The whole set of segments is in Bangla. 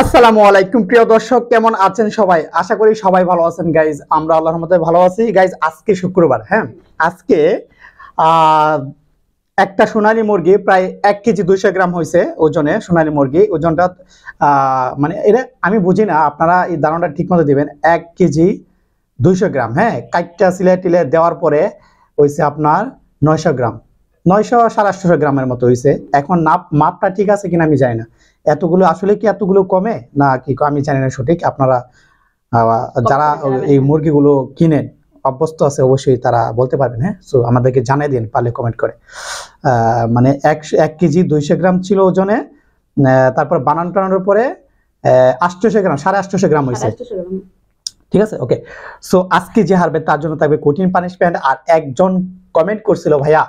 আসসালামু আলাইকুম প্রিয় দর্শক কেমন আছেন সবাই আশা করি সবাই ভালো আছেন গাইজ আমরা আল্লাহর মতে ভালো আছি গাইজ আজকে শুক্রবার হ্যাঁ আজকে একটা সোনালি মুরগি প্রায় এক কেজি দুইশো গ্রাম হয়েছে ওজনে সোনালি মুরগি ওজনটা মানে এটা আমি বুঝি না আপনারা এই দানাটা ঠিকমতো দিবেন এক কেজি দুইশো গ্রাম হ্যাঁ কাইটটা সিলে টিলে দেওয়ার পরে হয়েছে আপনার নয়শো গ্রাম নয়শো সাড়ে আটশো গ্রামের মতো হয়েছে এখন নাপ মাপটা ঠিক আছে কিনা আমি যাই না এতগুলো আসলে কি এতগুলো কমে না কি আমি জানি না সঠিক আপনারা যারা এই মুরগিগুলো কিনেন অভ্যস্ত আছে অবশ্যই তারা বলতে পারবেন হ্যাঁ সো আমাদেরকে জানাই দিন পারলে কমেন্ট করে মানে একশো এক কেজি দুইশো গ্রাম ছিল ওজনে তারপর বানান টানানোর পরে আটশোশো গ্রাম সাড়ে আটশোশো গ্রাম হয়েছে ঠিক আছে ওকে সো আজকে যে হারবে তার জন্য থাকবে কঠিন পানিশমেন্ট আর একজন কমেন্ট করছিল ভাইয়া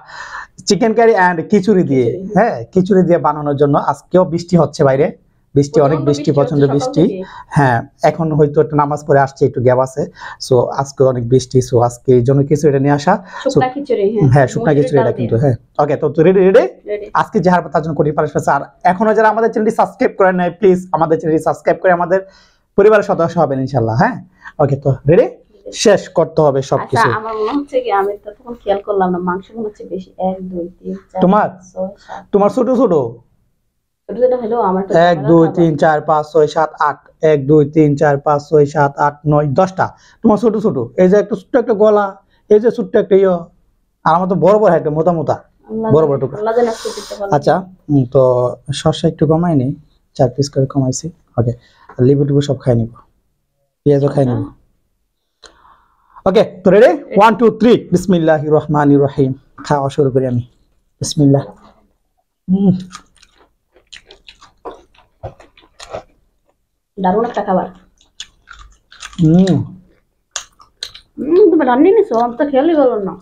চিকেন কারি অ্যান্ড খিচুড়ি দিয়ে হ্যাঁ খিচুড়ি দিয়ে বানানোর জন্য আজকেও বৃষ্টি হচ্ছে বাইরে বৃষ্টি অনেক বৃষ্টি প্রচন্ড বৃষ্টি হ্যাঁ এখন হয়তো একটু নামাজ পড়ে আসছে একটু গ্যাপ আছে সো আজকে অনেক বৃষ্টি সো আজকে এই জন্য কিছু এটা নিয়ে আসা হ্যাঁ।, হ্যাঁ শুকনা খিচুড়ি এটা কিন্তু হ্যাঁ ওকে তো রেডি রেডি আজকে যে হারবার তার জন্য কঠিন পারিস আর এখনো যারা আমাদের চ্যানেলটি সাবস্ক্রাইব করেন নাই প্লিজ আমাদের চ্যানেলটি সাবস্ক্রাইব করে আমাদের পরিবারের সদস্য হবেন ইনশাল্লাহ হ্যাঁ ওকে তো রেডি শেষ করতে হবে সবকিছু আচ্ছা, আমার আমি তখন খেয়াল করলাম না মাংস বেশি 1 2 3 4 তোমার তোমার ছোট ছোট এক দুই তিন চার পাঁচ ছয় সাত আট এক দুই তিন চার পাঁচ ছয় সাত আট নয় দশটা তোমার ছোট ছোট এই যে একটা ছোট্ট একটা গলা এই যে ছোট্ট একটা ইয়ে আর আমার তো বড় বড় একটা মোটা মোটা বড় বড় টুকা আচ্ছা তো সরষা একটু কমাই নি চার পিস করে কমাইছি ওকে লিবু টিবু সব খাই নিব পেঁয়াজও খাই আচ্ছা। নিব ওকে তো রেডি ওয়ান টু থ্রি বিসমিল্লাহ রহমান রহিম খাওয়া শুরু করি আমি বিসমিল্লাহ দারুণ একটা খাবার হুম তুমি রান্নি নিছো আমি তো খেয়ালই করলাম না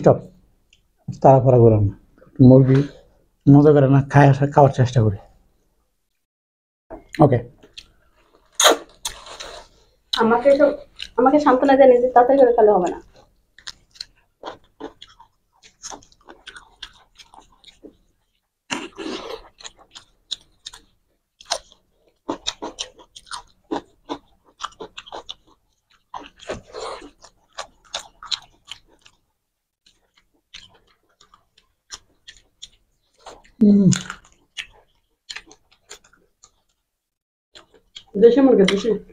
স্টপ তাড়াফাড়া করলাম না মুরগি মজা করে না খায় খাওয়ার চেষ্টা করি ওকে আমাকে তো আমাকে সান্ত্বনা জানিয়ে যে তাড়াতাড়ি করে খেলে হবে না Deixa, Morgan, deixa.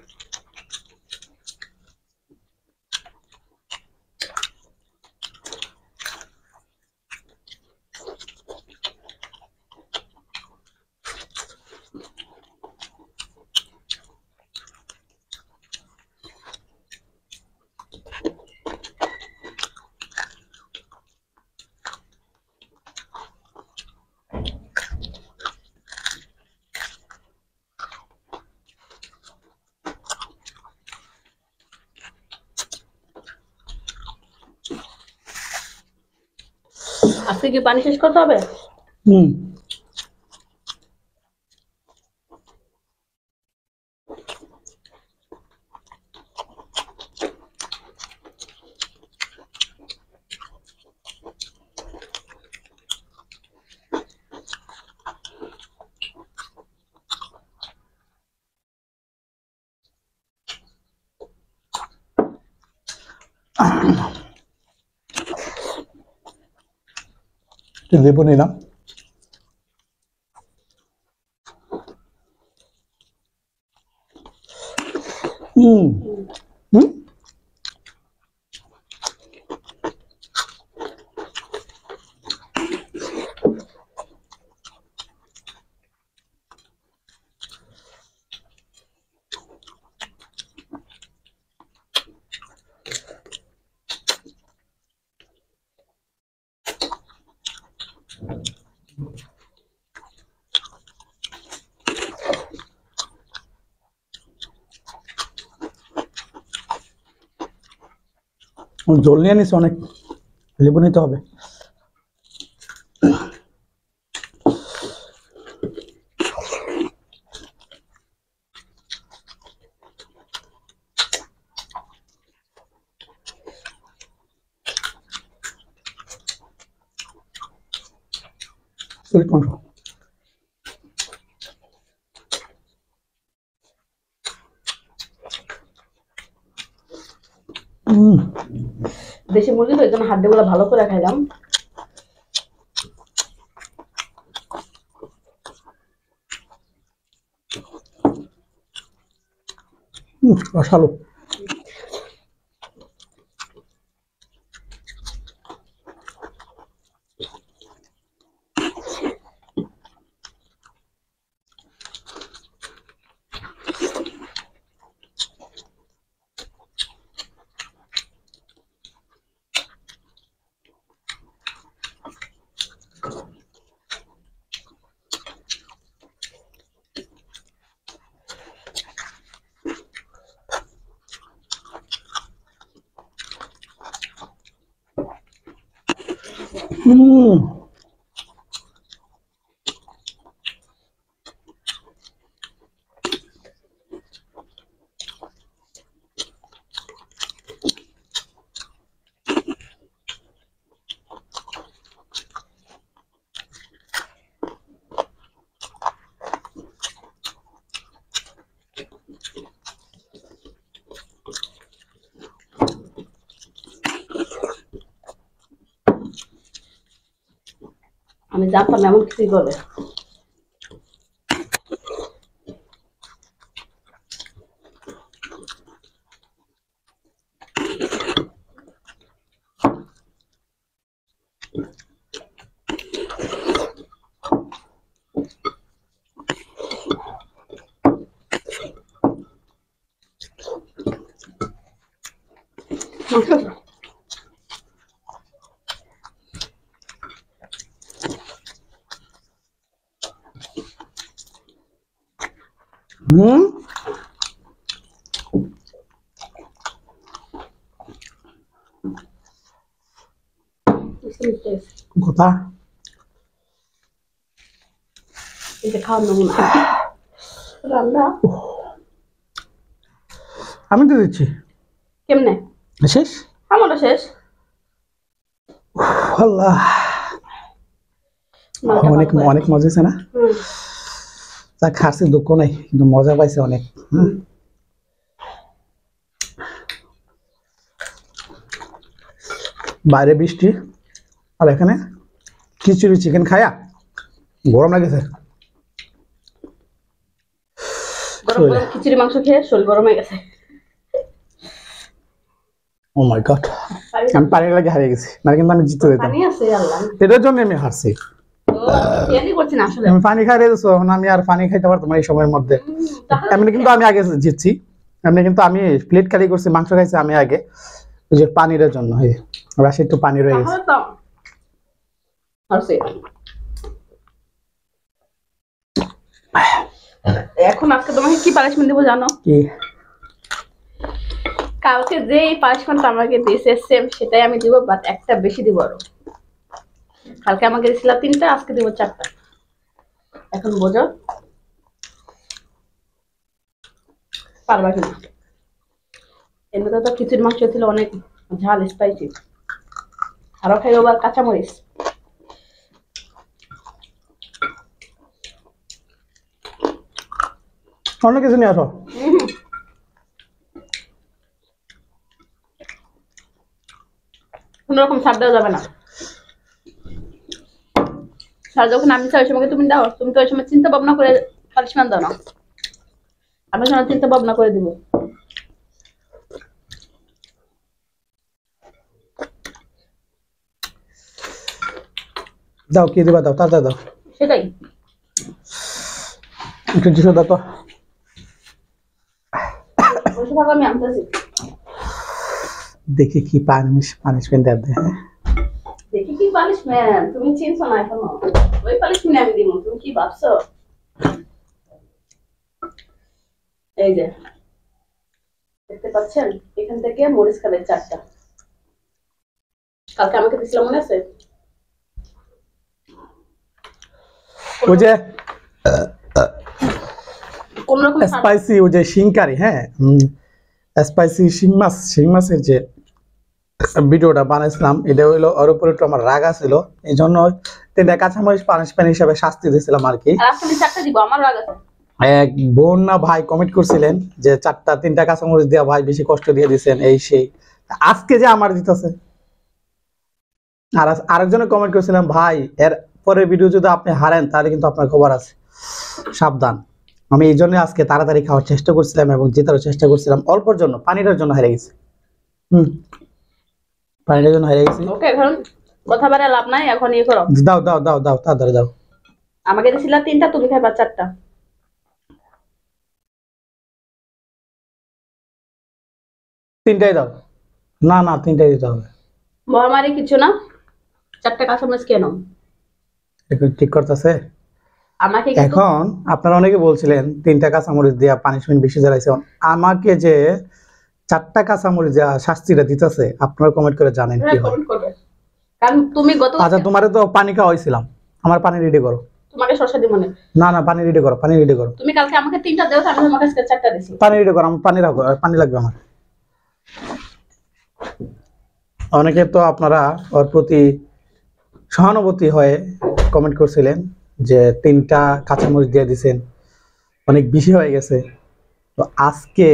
আজকে কি পানি শেষ করতে হবে হুম le pone la উললিয়ানিস অনেক লেবু নিতে হবে দেশি মুরগি তো এখানে হাড্ডিগুলো ভালো করে খাইলাম হুম Hmm. ডাক্তার এমন কিছুই করে হুম কথা আমি তো দিচ্ছি কেমনে শেষ আমারও শেষ অনেক অনেক মজা আছে না তা খাসি দুঃখ নাই কিন্তু মজা পাইছে অনেক বাইরে বৃষ্টি আর এখানে খিচুড়ি চিকেন খায়া গরম লাগেছে মাংস খেয়ে ও মাই গড আমি পানি লাগে হারিয়ে গেছি না কিন্তু আমি জিতে যেতাম এটার জন্য আমি হারছি আমি পানি খাই রেখেছো আমি আর পানি খাইতে পারতাম এই সময়ের মধ্যে এমনি কিন্তু আমি আগে জিতছি এমনি কিন্তু আমি প্লেট খালি করছি মাংস খাইছি আমি আগে যে পানির জন্য রাশি একটু পানি রয়ে গেছে এখন আজকে তোমাকে কি পানিশমেন্ট দেবো জানো কি কালকে যে পানিশমেন্ট আমাকে দিয়েছে সেম সেটাই আমি দিব বাট একটা বেশি দিব আরো কালকে আমাকে দিয়েছিলাম তিনটা আজকে দেবো চারটা এখন বোঝো পারবা কিনা এমনিতে তো খিচুড়ি মাংস ছিল অনেক ঝাল স্পাইসি আরও খাই আবার কাঁচামরিচ অনেক কিছু নিয়ে আসো কোনোরকম ছাড় দেওয়া যাবে না স্যার যখন আমি চাই সময় তুমি দাও তুমি তো ওই সময় চিন্তা ভাবনা করে দাও না আমি সময় চিন্তা ভাবনা করে দিব দাও কি দিবা দাও তাড়াতাড়ি দাও সেটাই দেখি কি পানিশ পানিশমেন্ট দেয় পানিশমেন্ট তুমি চিনছো না এখনো ওই পানিশমেন্ট আমি দিব তুমি কি ভাবছো এই যে দেখতে পাচ্ছেন এখান থেকে মরিচ খাবেন চারটা কালকে আমাকে দিয়েছিলাম মনে আছে ওই কোন রকম স্পাইসি ওই যে শিংকারি হ্যাঁ স্পাইসি শিং মাছ শিং মাছের যে ভিডিওটা বানাইছিলাম এটা হইলো ওর উপর একটু আমার রাগা ছিল এই জন্য তিনটা পানিশ পানিশপানি হিসাবে শাস্তি দিয়েছিলাম আর কি এক বোন না ভাই কমেন্ট করছিলেন যে চারটা তিনটা কাঁচামরিচ দিয়া ভাই বেশি কষ্ট দিয়ে দিছেন এই সেই আজকে যে আমার দিতেছে আর আরেকজনে কমেন্ট করছিলাম ভাই এর পরের ভিডিও যদি আপনি হারেন তাহলে কিন্তু আপনার খবর আছে সাবধান আমি এই জন্য আজকে তাড়াতাড়ি খাওয়ার চেষ্টা করছিলাম এবং জেতারও চেষ্টা করছিলাম অল্পর জন্য পানিটার জন্য হেরে গেছে হুম যখন গেছে ওকে এখন কথা লাভ নাই এখন ইয়ে করো দাও দাও দাও দাও তাড়াতাড়ি দাও আমাকে তিনটা তুমি খাইবা চারটা তিনটাই দাও না না তিনটাই দিতে হবে মহামারী কিছু না চারটা কাঁচামরিচ কেন ঠিক করতেছে এখন আপনারা অনেকে বলছিলেন তিনটা কাঁচামরিচ দিয়া পানিশমেন্ট বেশি জ্বালাইছে আমাকে যে চারটা কাঁচামরিচ যা শাস্তিটা দিতেছে আপনারা কমেন্ট করে জানেন হ্যাঁ, কি হয় কারণ তুমি গত আচ্ছা তোমারে তো পানি হয়েছিলাম আমার পানি রেডি করো মানে? না না পানি রেডি করো পানি রেডি করো তুমি কালকে আমাকে তিনটা আমি চারটা দিছি পানি রেডি করো পানি রাখো পানি লাগবে আমার অনেকে তো আপনারা ওর প্রতি সহানুভূতি হয়ে কমেন্ট করছিলেন যে তিনটা কাঁচামরিচ দিয়ে দিছেন অনেক বেশি হয়ে গেছে তো আজকে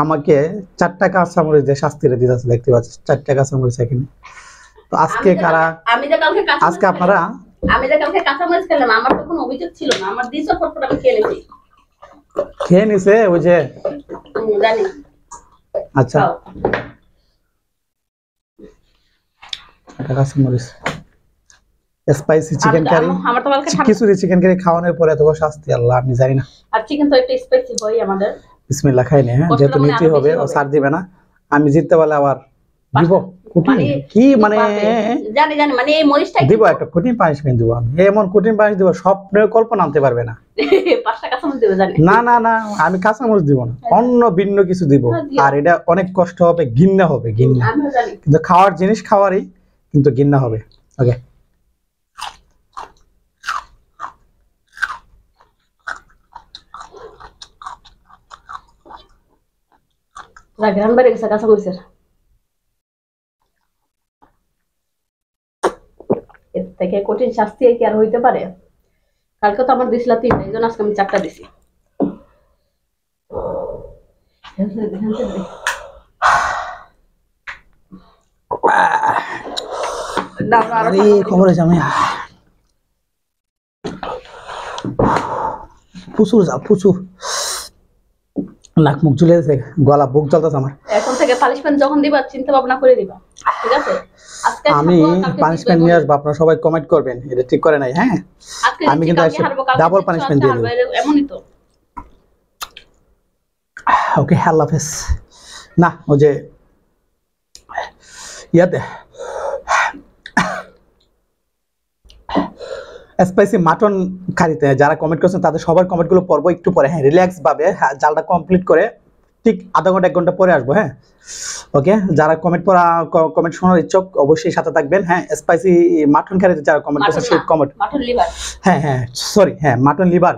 আমাকে চারটা কাঁচামরিচ যে শাস্তিরে দিতে দেখতে পাচ্ছি চারটা কাঁচামরিচ এখানে তো আজকে কারা আমি যে কালকে আজকে আপনারা আমি যে কালকে খেলাম আমার তো কোনো অভিযোগ ছিল না আমার দিছো আমি খেয়ে খেয়ে নিছে যে জানি আচ্ছা স্পাইসি চিকেন কারি আমার তো কালকে খিচুড়ি চিকেন কারি খাওয়ানোর পরে এত শাস্তি আল্লাহ আমি জানি না আর চিকেন তো একটা স্পাইসি হয় আমাদের লেখাই নেই হ্যাঁ যেহেতু নিতে হবে ও সার দিবে না আমি জিততে পারলে আবার দিব মানে কি মানে জানি জানি মানে এই দিব একটা দিব আমি এমন দিব স্বপ্নের কল্পনা আনতে পারবে না না না না আমি কাঁচা মরিচ দিব না আচ্ছা। অন্য ভিন্ন কিছু দিব আর এটা অনেক কষ্ট হবে গিন্না হবে গিন্না কিন্তু খাওয়ার জিনিস খাওয়ারই কিন্তু গিন্না হবে ওকে La gran না ঘ্রাণ বেড়ে গেছে কাঁচা মরিচের এর থেকে কঠিন শাস্তি কি আর হইতে পারে কালকে তো আমার দিছিলা তিনটা এই জন্য আজকে আমি চারটা দিছি খবর আছে আমি প্রচুর যা প্রচুর নাক মুখ ঝুলে যাচ্ছে গলা বুক জ্বলতেছে আমার এখন থেকে পানিশমেন্ট যখন দিবা চিন্তা ভাবনা করে দিবা ঠিক আছে আমি পানিশমেন্ট নিয়ে আসবো আপনারা সবাই কমেন্ট করবেন এটা ঠিক করে নাই হ্যাঁ আমি কিন্তু ডাবল পানিশমেন্ট দিয়ে দেবো এমনই তো ওকে হ্যালো হাফেজ না ও যে ইয়াতে স্পাইসি মাটন খারিতে যারা কমেন্ট করছেন তাদের সবার কমেন্টগুলো পড়বো একটু পরে হ্যাঁ রিল্যাক্সভাবে হ্যাঁ জালটা কমপ্লিট করে ঠিক আধা ঘন্টা এক ঘন্টা পরে আসবো হ্যাঁ ওকে যারা কমেন্ট পড়া কমেন্ট শোনার ইচ্ছুক অবশ্যই সাথে থাকবেন হ্যাঁ স্পাইসি মাটন খারিতে যারা কমেন্ট করছেন সেই হ্যাঁ, কমেন্ট হ্যাঁ হ্যাঁ সরি হ্যাঁ মাটন লিভার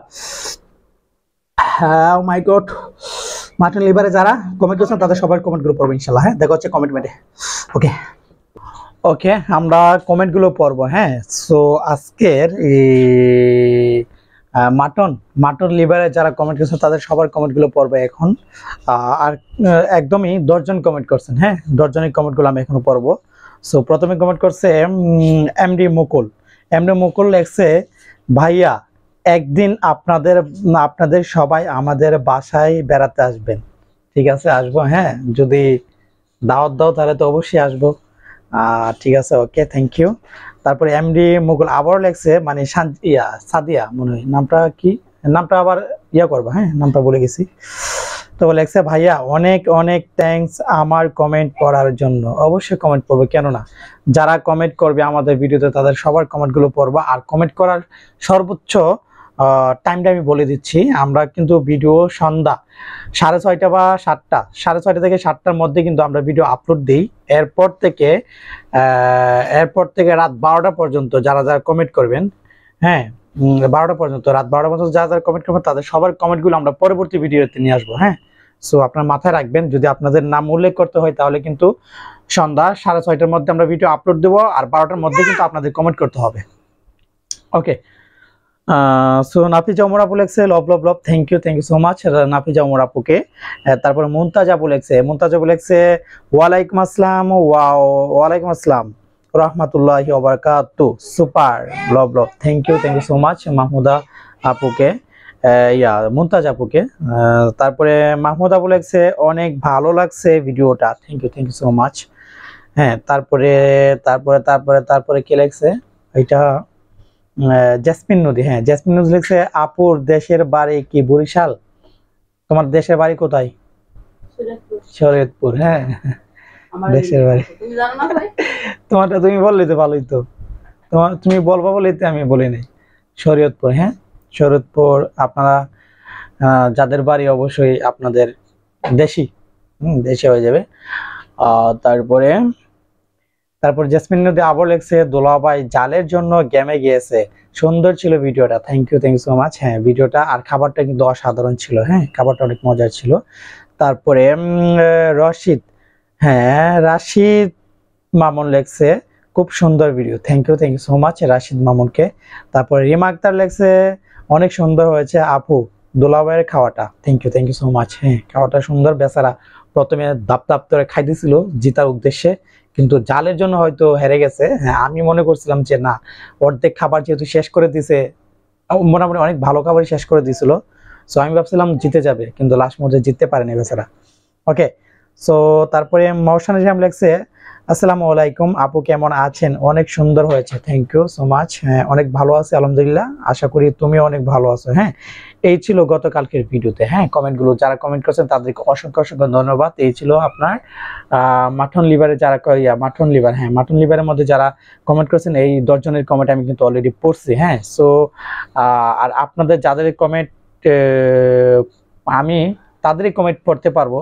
হ্যাঁ মাই গড মাটন লিভারে যারা কমেন্ট করছেন তাদের সবার কমেন্টগুলো পড়বো ইনশাল্লাহ হ্যাঁ দেখা হচ্ছে কমেন্টমেন্টে ওকে ওকে আমরা কমেন্টগুলো পড়ব হ্যাঁ সো আজকের মাটন মাটন লিভারে যারা কমেন্ট করছেন তাদের সবার কমেন্টগুলো পড়বো এখন আর একদমই দশজন কমেন্ট করছেন হ্যাঁ দশজনের কমেন্টগুলো আমি এখনও পড়বো সো প্রথমে কমেন্ট করছে এমডি মুকুল এমডি মুকুল লেখছে ভাইয়া একদিন আপনাদের আপনাদের সবাই আমাদের বাসায় বেড়াতে আসবেন ঠিক আছে আসবো হ্যাঁ যদি দাওয়াত দাও তাহলে তো অবশ্যই আসবো ঠিক আছে ওকে থ্যাংক ইউ তারপরে এমডি মুকুল আবার লেখছে মানে ইয়া সাদিয়া মনে হয় নামটা কি নামটা আবার ইয়া করবো হ্যাঁ নামটা বলে গেছি তো লেখছে ভাইয়া অনেক অনেক থ্যাংকস আমার কমেন্ট করার জন্য অবশ্যই কমেন্ট পড়বো কেননা যারা কমেন্ট করবে আমাদের ভিডিওতে তাদের সবার কমেন্টগুলো পড়বো আর কমেন্ট করার সর্বোচ্চ টাইমটা আমি বলে দিচ্ছি আমরা কিন্তু ভিডিও সন্ধ্যা সাড়ে ছয়টা বা সাতটা সাড়ে ছয়টা থেকে সাতটার মধ্যে কিন্তু আমরা ভিডিও আপলোড দিই এরপর থেকে এরপর থেকে রাত বারোটা পর্যন্ত যারা যারা কমেন্ট করবেন হ্যাঁ বারোটা পর্যন্ত রাত বারোটা পর্যন্ত যারা যারা কমেন্ট করবেন তাদের সবার কমেন্টগুলো আমরা পরবর্তী ভিডিওতে নিয়ে আসবো হ্যাঁ সো আপনার মাথায় রাখবেন যদি আপনাদের নাম উল্লেখ করতে হয় তাহলে কিন্তু সন্ধ্যা সাড়ে ছয়টার মধ্যে আমরা ভিডিও আপলোড দেবো আর বারোটার মধ্যে কিন্তু আপনাদের কমেন্ট করতে হবে ওকে সো নাফিজা ওমর আপু লেখছে love love love thank you thank you so much Nafiza Omar আপুকে তারপর মুমতাজ আপু লেখছে মুমতাজ আপু লেখছে ওয়ালাইকুম আসসালাম ওয়াও ওয়ালাইকুম আসসালাম রহমতুল্লাহি ওবরাকাতু super love love thank you thank you so much Mahmuda আপুকে ইয়া মুমতাজ আপুকে তারপরে মাহমুদ আপু লেখছে অনেক ভালো লাগছে ভিডিওটা thank you thank you so much হ্যাঁ তারপরে তারপরে তারপরে তারপরে কে লেখছে এটা জ্যাসমিন নদী হ্যাঁ জ্যাসমিন নদী লিখছে আপুর দেশের বাড়ি কি বরিশাল তোমার দেশের বাড়ি কোথায় শরীয়তপুর হ্যাঁ দেশের বাড়ি তোমারটা তুমি বললে তো ভালোই তো তোমার তুমি বলবা তো আমি বলি নাই শরীয়তপুর হ্যাঁ শরৎপুর আপনারা যাদের বাড়ি অবশ্যই আপনাদের দেশি হম দেশে হয়ে যাবে তারপরে তারপর জেসমিন নদী আবার লেখছে দোলাবাই জালের জন্য গেমে গিয়েছে সুন্দর ছিল ভিডিওটা thank you thank you so much হ্যাঁ ভিডিওটা আর খাবারটা কিন্তু অসাধারণ ছিল হ্যাঁ খাবারটা অনেক মজার ছিল তারপরে রশিদ হ্যাঁ রাশিদ মামুন লেখছে খুব সুন্দর video thank you thank you so much Rashid মামুনকে তারপরে রিমা আক্তার লেখছে অনেক সুন্দর হয়েছে আপু দোলাবাইয়ের খাওয়াটা thank you thank you so much হ্যাঁ খাওয়াটা সুন্দর বেচারা প্রথমে দাপ দাপ করে খাইতেছিল জিতার উদ্দেশ্যে কিন্তু জালের জন্য হয়তো হেরে গেছে হ্যাঁ আমি মনে করছিলাম যে না অর্ধেক খাবার যেহেতু শেষ করে দিছে মোটামুটি অনেক ভালো খাবারই শেষ করে দিছিল সো আমি ভাবছিলাম জিতে যাবে কিন্তু লাস্ট মুহূর্তে জিততে পারেনি বেচারা ওকে সো তারপরে মৌসানি ইসলাম লেখছে আসসালামু আলাইকুম আপু কেমন আছেন অনেক সুন্দর হয়েছে থ্যাংক ইউ সো মাচ হ্যাঁ অনেক ভালো আছে আলহামদুলিল্লাহ আশা করি তুমিও অনেক ভালো আছো হ্যাঁ এই ছিল গতকালকের ভিডিওতে হ্যাঁ কমেন্টগুলো যারা কমেন্ট করছেন তাদেরকে অসংখ্য অসংখ্য ধন্যবাদ এই ছিল আপনার মাঠন লিভারে যারা মাঠন লিভার হ্যাঁ মাঠন লিভারের মধ্যে যারা কমেন্ট করছেন এই দশজনের কমেন্ট আমি কিন্তু অলরেডি পড়ছি হ্যাঁ সো আর আপনাদের যাদের কমেন্ট আমি তাদেরই কমেন্ট পড়তে পারবো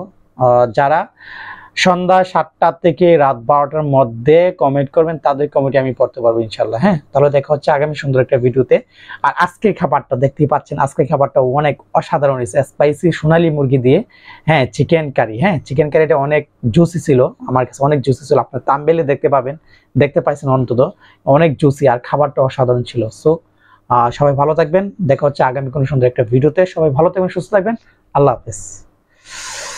যারা সন্ধ্যা সাতটা থেকে রাত বারোটার মধ্যে কমেন্ট করবেন তাদের কমেন্ট আমি পড়তে পারবো ইনশাল্লাহ হ্যাঁ তাহলে দেখা হচ্ছে আগামী সুন্দর একটা ভিডিওতে আর আজকের খাবারটা দেখতেই পাচ্ছেন আজকের খাবারটা অনেক অসাধারণ হয়েছে স্পাইসি সোনালি মুরগি দিয়ে হ্যাঁ চিকেন কারি হ্যাঁ চিকেন কারিটা অনেক জুসি ছিল আমার কাছে অনেক জুসি ছিল আপনার তাম্বেলে দেখতে পাবেন দেখতে পাইছেন অন্তত অনেক জুসি আর খাবারটা অসাধারণ ছিল সো সবাই ভালো থাকবেন দেখা হচ্ছে আগামী কোনো সুন্দর একটা ভিডিওতে সবাই ভালো থাকবেন সুস্থ থাকবেন আল্লাহ হাফেজ